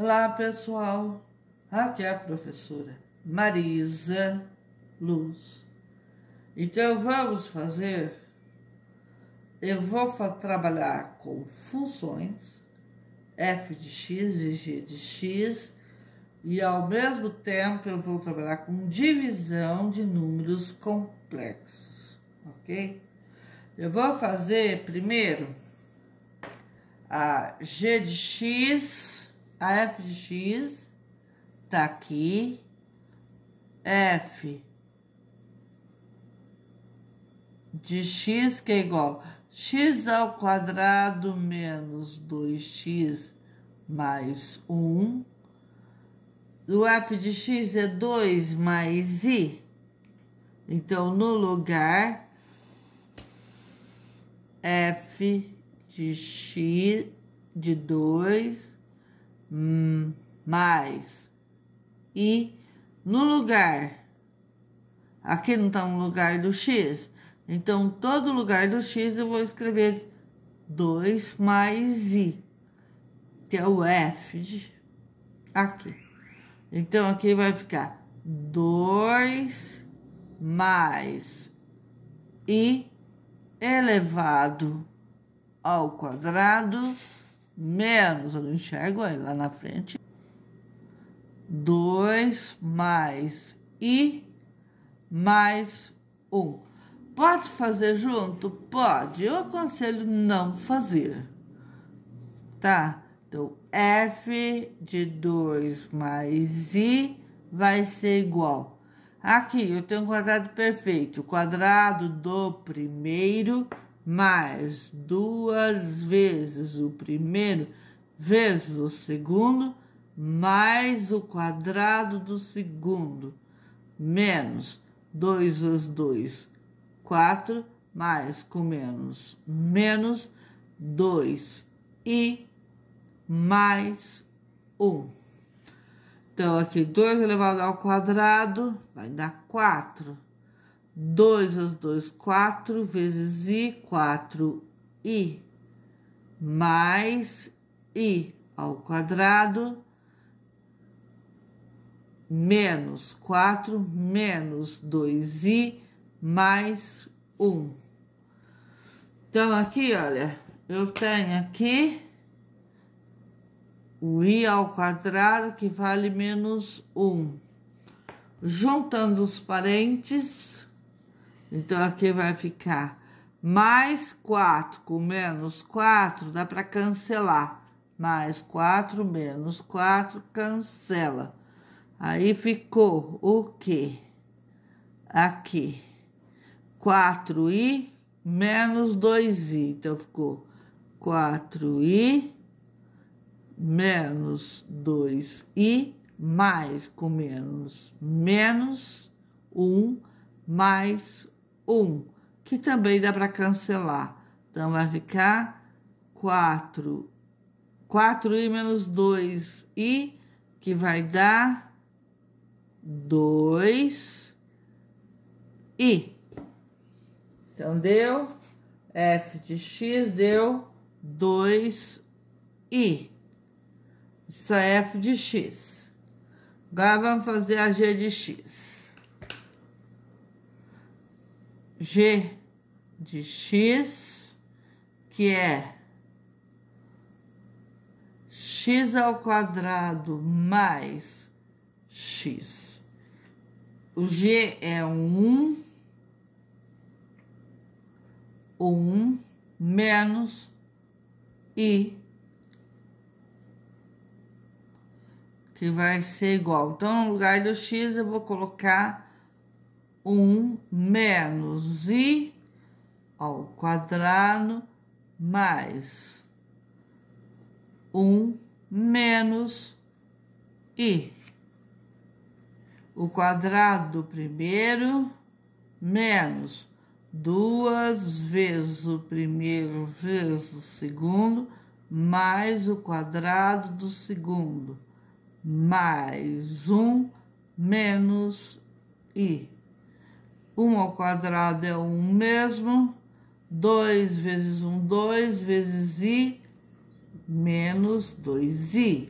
Olá, pessoal. Aqui é a professora Marisa Luz. Então, vamos fazer. Eu vou trabalhar com funções, f de x e g de x, e ao mesmo tempo eu vou trabalhar com divisão de números complexos, ok? Eu vou fazer primeiro a g de x a f de x tá aqui, f de x que é igual x ao quadrado menos 2x mais 1. O f de x é 2 mais i. Então, no lugar, f de x de 2 Hum, mais. E no lugar, aqui não está no lugar do x, então todo lugar do x eu vou escrever 2 mais i, que é o f aqui. Então aqui vai ficar 2 mais i elevado ao quadrado menos, eu não enxergo aí lá na frente, 2 mais I mais 1. Um. Pode fazer junto? Pode. Eu aconselho não fazer. Tá? Então, F de 2 mais I vai ser igual. Aqui, eu tenho um quadrado perfeito. O quadrado do primeiro mais duas vezes o primeiro vezes o segundo, mais o quadrado do segundo, menos 2 vezes 2, 4, mais com menos, menos 2 e mais 1. Um. Então, aqui 2 elevado ao quadrado vai dar 4 2 aos 2, 4 vezes i, 4 i, mais i ao quadrado, menos 4 menos 2i mais 1. Então, aqui, olha, eu tenho aqui o i ao quadrado que vale menos 1. Juntando os parênteses, então, aqui vai ficar mais 4 com menos 4, dá para cancelar. Mais 4 menos 4, cancela. Aí ficou o quê? Aqui. 4i menos 2i. Então, ficou 4i menos 2i mais com menos, menos 1 mais um, que também dá para cancelar. Então, vai ficar 4. 4i menos 2i, que vai dar 2i. Então, deu f de x, deu 2i. Isso é f de x. Agora, vamos fazer a g de x. G de X, que é X ao quadrado mais X. O G é um, um menos I, que vai ser igual. Então, no lugar do X, eu vou colocar 1 menos i ao quadrado mais 1 menos i. O quadrado do primeiro menos duas vezes o primeiro vezes o segundo mais o quadrado do segundo mais um menos i. 1 ao quadrado é o mesmo, 2 vezes 1, 2 vezes i, menos 2i.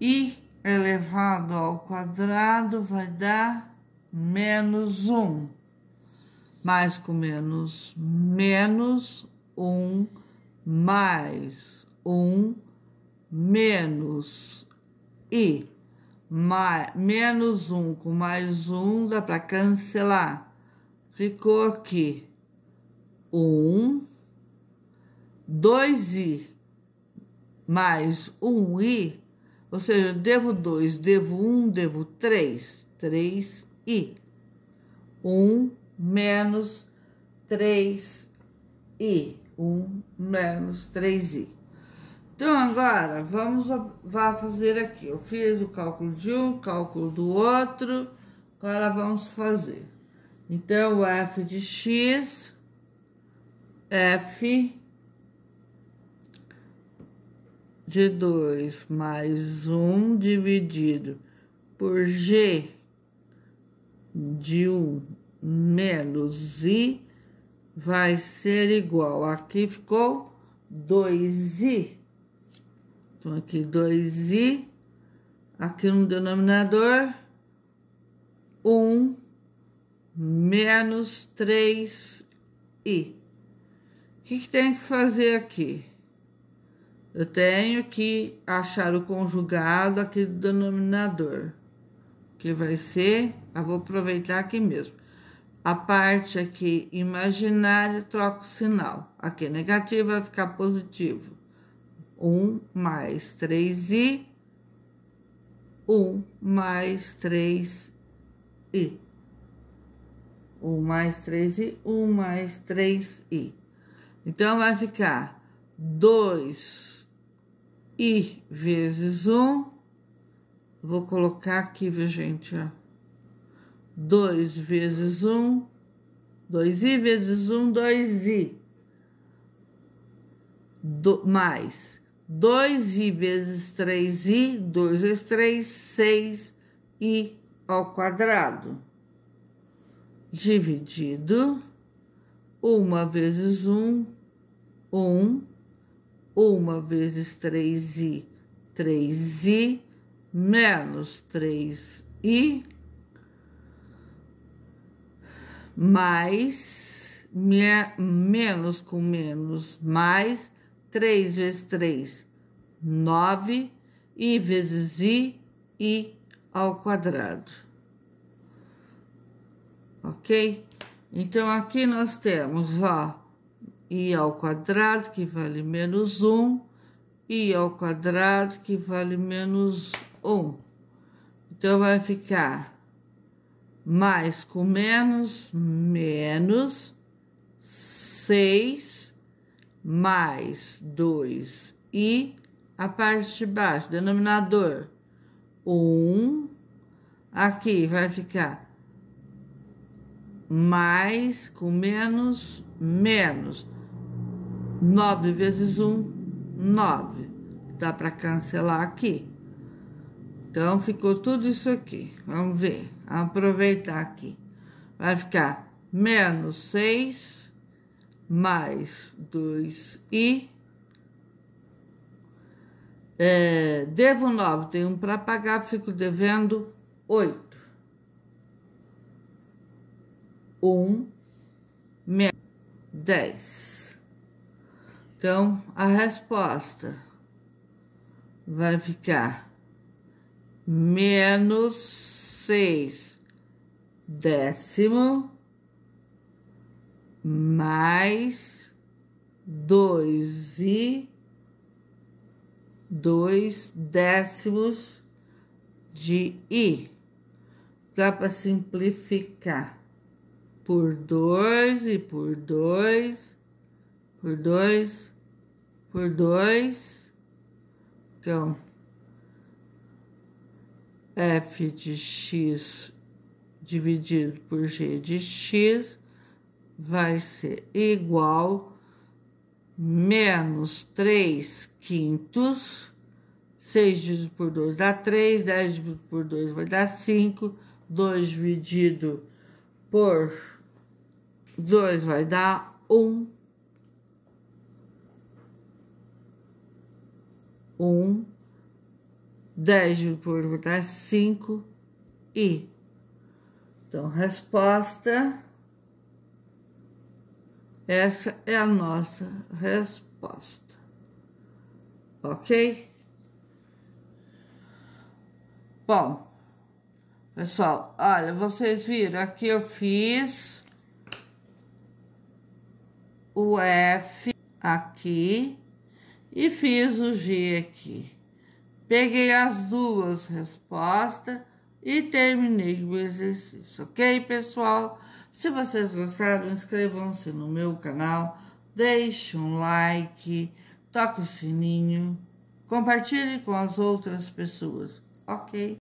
i elevado ao quadrado vai dar menos 1. Mais com menos, menos 1, mais 1, menos i mais, menos um com mais um dá para cancelar. Ficou aqui um, dois i mais um i, ou seja, eu devo dois, devo um, devo três, três i. Um menos três i, um menos três i. Então, agora, vamos vá fazer aqui. Eu fiz o cálculo de um, cálculo do outro. Agora, vamos fazer. Então, o f de x, f de 2 mais 1 um dividido por g de 1 um menos i vai ser igual. Aqui ficou 2i então, aqui 2i, aqui no denominador, 1 um, menos 3i. O que, que tem que fazer aqui? Eu tenho que achar o conjugado aqui do denominador, que vai ser, eu vou aproveitar aqui mesmo. A parte aqui imaginária, troca o sinal. Aqui é negativo vai ficar positivo. 1 mais 3 e 1 mais 3 e 1 mais 3 e 1 mais 3 e. Então vai ficar 2 i vezes 1. Vou colocar aqui, viu, gente, ó. 2 vezes 1, 2i vezes 1, 2i. Do, mais 2i vezes 3i, 2 vezes 3, 6i ao quadrado. Dividido 1 vezes 1, 1. 1 vezes 3i, 3i, menos 3i, mais, me, menos com menos, mais 3 vezes 3, 9, i vezes i, i ao quadrado. Ok? Então, aqui nós temos, ó, i ao quadrado, que vale menos 1, i ao quadrado, que vale menos 1. Então, vai ficar mais com menos, menos 6 mais 2 e a parte de baixo, denominador 1, um, aqui vai ficar mais com menos, menos 9 vezes 1, um, 9. Dá para cancelar aqui. Então, ficou tudo isso aqui. Vamos ver. aproveitar aqui. Vai ficar menos 6 mais 2i. É, devo 9, tenho 1 um para pagar, fico devendo 8. 1 um, menos 10. Então, a resposta vai ficar menos 6 décimo mais dois e dois décimos de i. Dá para simplificar por dois e por dois, por dois, por dois. Então, f de x dividido por g de x vai ser igual menos 3 quintos, 6 dividido por 2 dá 3, 10 dividido por 2 vai dar 5, 2 dividido por 2 vai dar 1, 1, 10 dividido por 2 vai dar 5 e... Então, resposta essa é a nossa resposta. Ok? Bom, pessoal, olha, vocês viram aqui eu fiz o F aqui e fiz o G aqui. Peguei as duas respostas e terminei o exercício, ok, pessoal? Se vocês gostaram, inscrevam-se no meu canal, deixe um like, toque o sininho, compartilhe com as outras pessoas, ok?